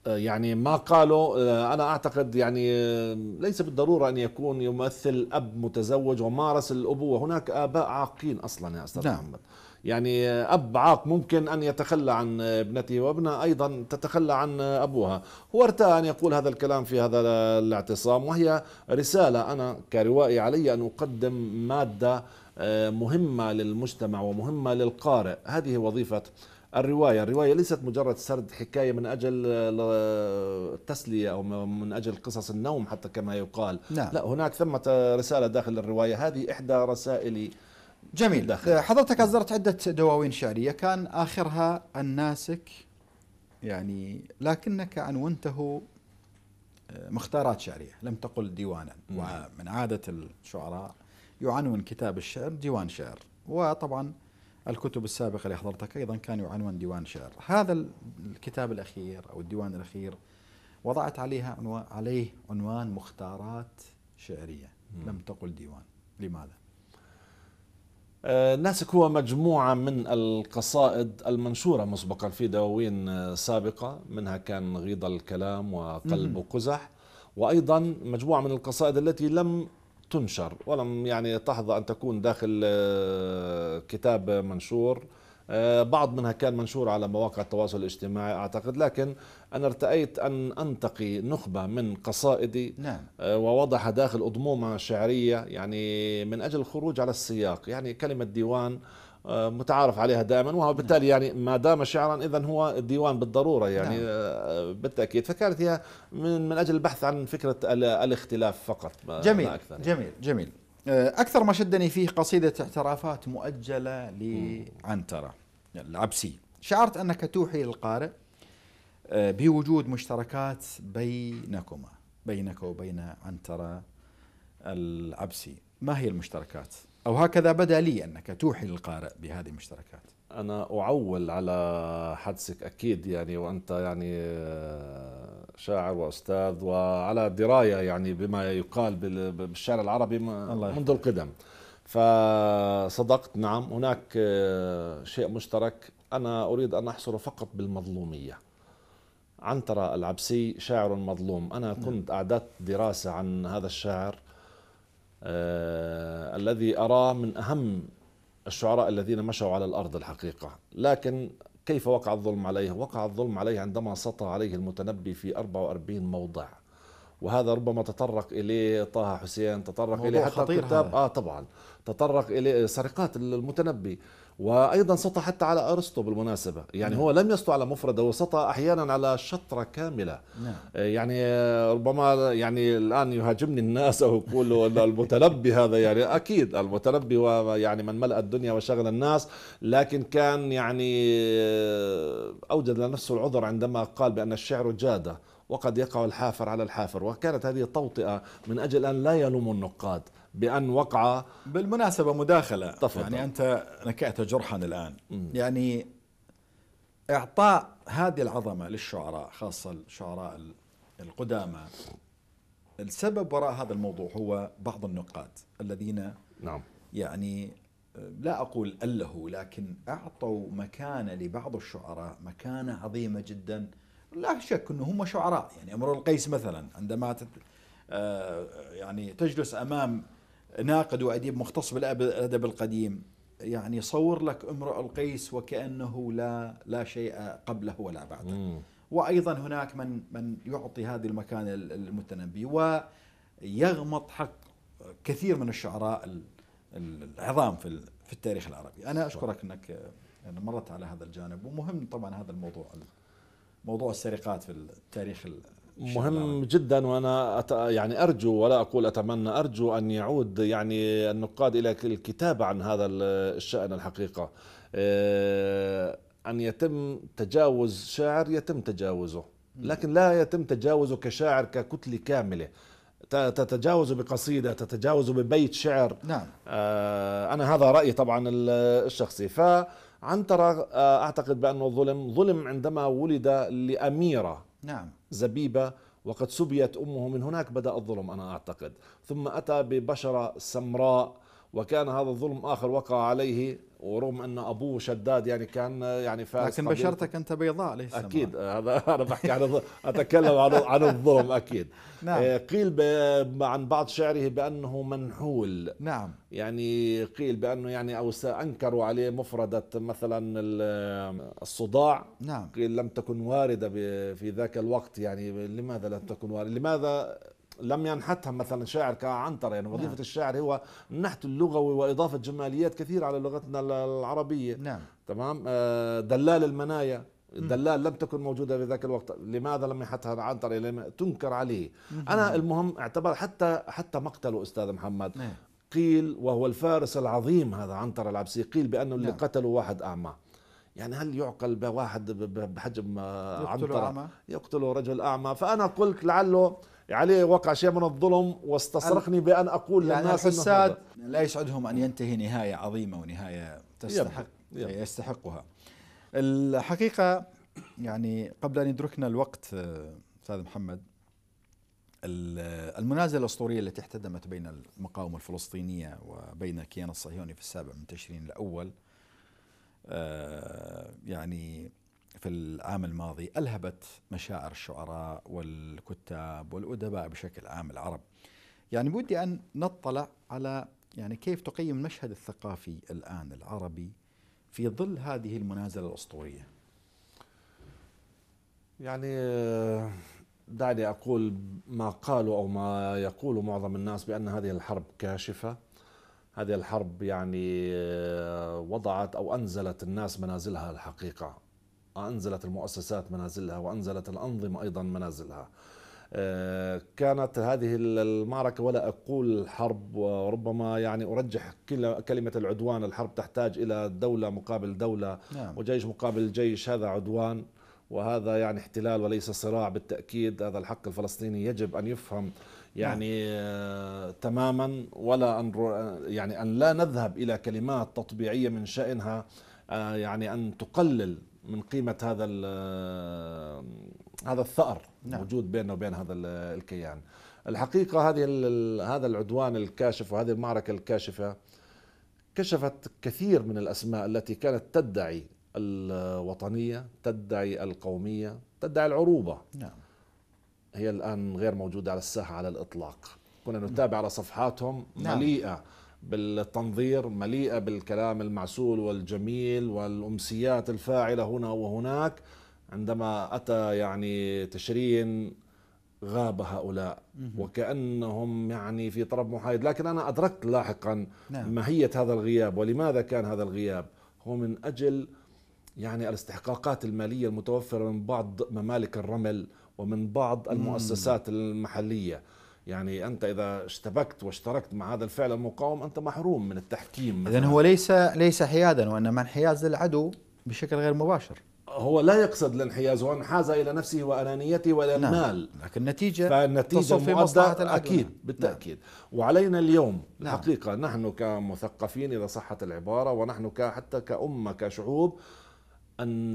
آه، يعني ما قاله آه، انا اعتقد يعني آه، ليس بالضروره ان يكون يمثل اب متزوج ومارس الابوه، هناك اباء عاقين اصلا يا استاذ نعم. محمد. يعني اب عاق ممكن ان يتخلى عن ابنته وابنها ايضا تتخلى عن ابوها، هو ارتاء ان يقول هذا الكلام في هذا الاعتصام وهي رساله انا كروائي علي ان اقدم ماده مهمه للمجتمع ومهمه للقارئ، هذه وظيفه الروايه، الروايه ليست مجرد سرد حكايه من اجل التسليه آه، او من اجل قصص النوم حتى كما يقال، نعم. لا هناك ثمه آه، رساله داخل الروايه، هذه احدى رسائلي جميل داخل. آه، حضرتك اصدرت عده دواوين شعريه كان اخرها الناسك يعني لكنك عنونته مختارات شعريه لم تقل ديوانا نعم. ومن عاده الشعراء يعنون كتاب الشعر ديوان شعر وطبعا الكتب السابقة اللي حضرتك أيضا كان يعنون ديوان شعر هذا الكتاب الأخير أو الديوان الأخير وضعت عليها عنوان عليه عنوان مختارات شعرية م. لم تقل ديوان لماذا؟ آه، ناسك هو مجموعة من القصائد المنشورة مسبقا في دواوين سابقة منها كان غيض الكلام وقلب قزح وأيضا مجموعة من القصائد التي لم تنشر ولم يعني تحظى أن تكون داخل آه، كتاب منشور آه، بعض منها كان منشور على مواقع التواصل الاجتماعي أعتقد لكن أنا ارتأيت أن أنتقي نخبة من قصائدي نعم. آه، ووضعها داخل أضمومة شعرية يعني من أجل الخروج على السياق يعني كلمة ديوان آه، متعارف عليها دائما وبالتالي يعني ما دام شعرا اذا هو الديوان بالضروره يعني نعم. آه، بالتاكيد فكانت هي من من اجل البحث عن فكره الاختلاف فقط جميل أكثر يعني. جميل جميل آه، اكثر ما شدني فيه قصيده اعترافات مؤجله لعنتره العبسي شعرت انك توحي للقارئ بوجود مشتركات بينكما بينك وبين عنتره العبسي ما هي المشتركات أو هكذا بدا لي أنك توحي للقارئ بهذه المشتركات أنا أعول على حدسك أكيد يعني وأنت يعني آه، شاعر وأستاذ وعلى دراية يعني بما يقال بالشعر العربي منذ القدم فصدقت نعم هناك آه، شيء مشترك أنا أريد أن أحصره فقط بالمظلومية عنترة العبسي شاعر مظلوم أنا نعم. كنت أعددت دراسة عن هذا الشاعر آه، الذي أراه من أهم الشعراء الذين مشوا على الأرض الحقيقة لكن كيف وقع الظلم عليه؟ وقع الظلم عليه عندما سطى عليه المتنبي في 44 موضع وهذا ربما تطرق اليه طه حسين تطرق اليه حتى الكتاب اه طبعا تطرق اليه سرقات المتنبي وايضا سطى حتى على ارسطو بالمناسبه يعني نعم. هو لم يسطو على مفرده وسطى احيانا على شطره كامله نعم. آه، يعني آه، ربما يعني الان يهاجمني الناس او يقولوا المتنبي هذا يعني اكيد المتنبي ويعني من ملا الدنيا وشغل الناس لكن كان يعني آه، اوجد لنفسه العذر عندما قال بان الشعر جاده وقد يقع الحافر على الحافر وكانت هذه توطئه من اجل ان لا يلوم النقاد بأن وقع بالمناسبة مداخلة تفضل. يعني أنت نكأت جرحا الآن م. يعني إعطاء هذه العظمة للشعراء خاصة الشعراء القدامى السبب وراء هذا الموضوع هو بعض النقاد الذين نعم يعني آه، لا أقول أله لكن أعطوا مكانة لبعض الشعراء مكانة عظيمة جدا لا شك أنه هم شعراء يعني أمر القيس مثلا عندما آه، يعني تجلس أمام ناقد وأديب مختص بالأدب القديم يعني صور لك امرؤ القيس وكأنه لا لا شيء قبله ولا بعده مم. وأيضا هناك من من يعطي هذه المكان المتنبي ويغمط حق كثير من الشعراء العظام في في التاريخ العربي أنا أشكرك أنك مرت على هذا الجانب ومهم طبعا هذا الموضوع موضوع السرقات في التاريخ مهم جدا وانا أت... يعني ارجو ولا اقول اتمنى ارجو ان يعود يعني النقاد الى الكتابه عن هذا الشان الحقيقه آه، ان يتم تجاوز شاعر يتم تجاوزه لكن لا يتم تجاوزه كشاعر ككتله كامله تتجاوز بقصيده تتجاوز ببيت شعر نعم آه، انا هذا رايي طبعا الشخصي فعنتره آه، اعتقد بانه ظلم ظلم عندما ولد لاميره نعم زبيبة وقد سبيت أمه من هناك بدأ الظلم أنا أعتقد ثم أتى ببشرة سمراء وكان هذا الظلم آخر وقع عليه ورغم ان ابوه شداد يعني كان يعني فاز لكن بشرتك انت بيضاء ليس اكيد هذا انا بحكي عن اتكلم عن عن الظلم اكيد نعم. آه، قيل عن بعض شعره بانه منحول نعم يعني قيل بانه يعني او انكروا عليه مفرده مثلا الصداع نعم قيل لم تكن وارده في ذاك الوقت يعني لماذا لم تكن وارده لماذا لم ينحتها مثلا شاعر كعنتر يعني وظيفة نعم. الشاعر هو النحت اللغوي وإضافة جماليات كثيرة على لغتنا العربية نعم. تمام آه، دلال المنايا الدلال لم تكن موجودة في ذاك الوقت لماذا لم يحتها عنتر يعني لما تنكر عليه أنا المهم اعتبر حتى حتى مقتله أستاذ محمد نعم. قيل وهو الفارس العظيم هذا عنتر العبسي قيل بأنه اللي نعم. قتله واحد أعمى يعني هل يعقل بواحد بحجم آه، عنتر يقتله رجل أعمى فأنا قلت لعله عليه وقع شيء من الظلم واستصرخني بأن أقول يعني للناس الحساد لا يسعدهم أن ينتهي نهاية عظيمة ونهاية تستحق يبقى. يبقى. يستحقها الحقيقة يعني قبل أن يدركنا الوقت أستاذ محمد المنازلة الأسطورية التي احتدمت بين المقاومة الفلسطينية وبين الكيان الصهيوني في السابع من تشرين الأول آه، يعني في العام الماضي ألهبت مشاعر الشعراء والكتاب والأدباء بشكل عام العرب يعني بودي أن نطلع على يعني كيف تقيم المشهد الثقافي الآن العربي في ظل هذه المنازلة الأسطورية يعني آه، دعني أقول ما قالوا أو ما يقول معظم الناس بأن هذه الحرب كاشفة هذه الحرب يعني آه، وضعت أو أنزلت الناس منازلها الحقيقة أنزلت المؤسسات منازلها وأنزلت الأنظمة أيضا منازلها آه، كانت هذه المعركة ولا أقول حرب وربما يعني أرجح كلمة العدوان الحرب تحتاج إلى دولة مقابل دولة نعم. وجيش مقابل جيش هذا عدوان وهذا يعني احتلال وليس صراع بالتأكيد هذا الحق الفلسطيني يجب أن يفهم يعني نعم. آه تماما ولا أن يعني أن لا نذهب إلى كلمات تطبيعية من شأنها آه يعني أن تقلل من قيمه هذا هذا الثأر نعم. موجود بيننا وبين هذا الكيان الحقيقه هذه هذا العدوان الكاشف وهذه المعركه الكاشفه كشفت كثير من الاسماء التي كانت تدعي الوطنيه تدعي القوميه تدعي العروبه نعم. هي الان غير موجوده على الساحه على الاطلاق كنا نتابع على صفحاتهم نعم. مليئه بالتنظير مليئة بالكلام المعسول والجميل والأمسيات الفاعلة هنا وهناك عندما أتى يعني تشرين غاب هؤلاء وكأنهم يعني في طرب محايد لكن أنا أدركت لاحقا نعم. ماهية هذا الغياب ولماذا كان هذا الغياب هو من أجل يعني الاستحقاقات المالية المتوفرة من بعض ممالك الرمل ومن بعض المؤسسات المحلية يعني انت اذا اشتبكت واشتركت مع هذا الفعل المقاوم انت محروم من التحكيم اذا هو ليس ليس حيادا وانما انحياز للعدو بشكل غير مباشر هو لا يقصد الانحياز هو انحاز الى نفسه وانانيته والى نعم. المال لكن النتيجه فالنتيجه في مصلحه اكيد نعم. بالتاكيد نعم. وعلينا اليوم نعم. الحقيقه نحن كمثقفين اذا صحت العباره ونحن حتى كامه كشعوب ان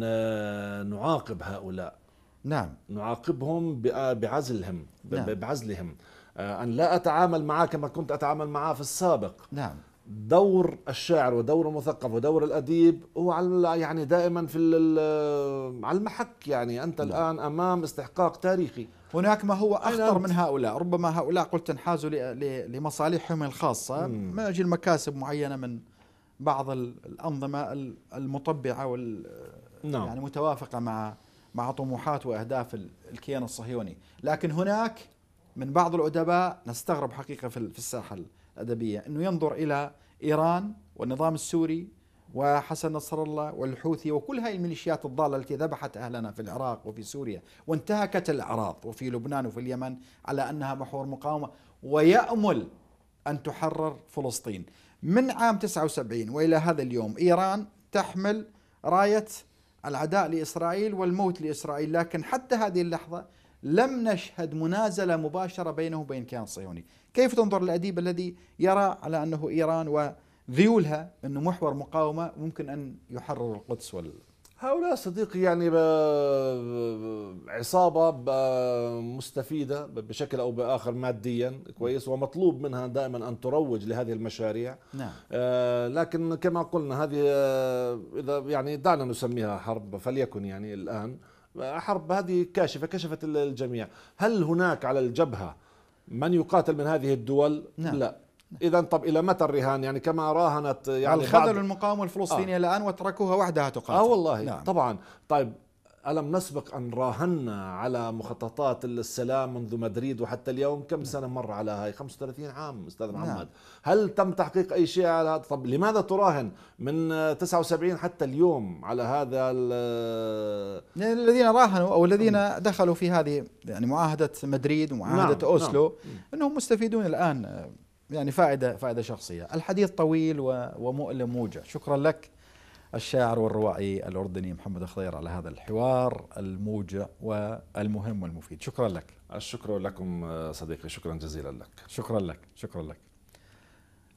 نعاقب هؤلاء نعم نعاقبهم بعزلهم نعم. بعزلهم آه، أن لا أتعامل معاه كما كنت أتعامل معاه في السابق نعم دور الشاعر ودور المثقف ودور الاديب هو على يعني دائما في على المحك يعني انت لا. نعم. الان امام استحقاق تاريخي هناك ما هو اخطر من هؤلاء ربما هؤلاء قلت انحازوا لمصالحهم الخاصه من اجل مكاسب معينه من بعض الانظمه المطبعه وال نعم. يعني متوافقه مع مع طموحات واهداف الكيان الصهيوني لكن هناك من بعض الأدباء نستغرب حقيقة في الساحة الأدبية أنه ينظر إلى إيران والنظام السوري وحسن نصر الله والحوثي وكل هاي الميليشيات الضالة التي ذبحت أهلنا في العراق وفي سوريا وانتهكت الأعراض وفي لبنان وفي اليمن على أنها محور مقاومة ويأمل أن تحرر فلسطين من عام 79 وإلى هذا اليوم إيران تحمل راية العداء لإسرائيل والموت لإسرائيل لكن حتى هذه اللحظة لم نشهد منازلة مباشرة بينه وبين الكيان الصهيوني كيف تنظر الأديب الذي يرى على أنه إيران وذيولها أنه محور مقاومة ممكن أن يحرر القدس وال هؤلاء صديقي يعني عصابة مستفيدة بشكل أو بآخر ماديا كويس ومطلوب منها دائما أن تروج لهذه المشاريع نعم. آه لكن كما قلنا هذه آه، إذا يعني دعنا نسميها حرب فليكن يعني الآن حرب هذه كاشفه كشفت الجميع هل هناك على الجبهه من يقاتل من هذه الدول نعم. لا اذا طب الى متى الرهان يعني كما راهنت يعني خذلوا المقاومه الفلسطينيه آه. الان وتركوها وحدها تقاتل اه والله نعم. طبعا طيب ألم نسبق أن راهنا على مخططات السلام منذ مدريد وحتى اليوم كم سنة مر على هاي 35 عام أستاذ نعم. محمد هل تم تحقيق أي شيء على هذا طب لماذا تراهن من 79 حتى اليوم على هذا يعني الذين راهنوا أو الذين دخلوا في هذه يعني معاهدة مدريد ومعاهدة نعم. نعم. أوسلو نعم. أنهم مستفيدون الآن يعني فائدة فائدة شخصية الحديث طويل ومؤلم موجع شكرا لك الشاعر والروائي الأردني محمد خضير على هذا الحوار الموجع والمهم والمفيد شكرا لك الشكر لكم صديقي شكرا جزيلا لك شكرا لك شكرا لك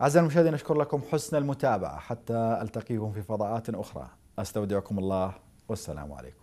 أعزائي المشاهدين أشكر لكم حسن المتابعة حتى ألتقيكم في فضاءات أخرى أستودعكم الله والسلام عليكم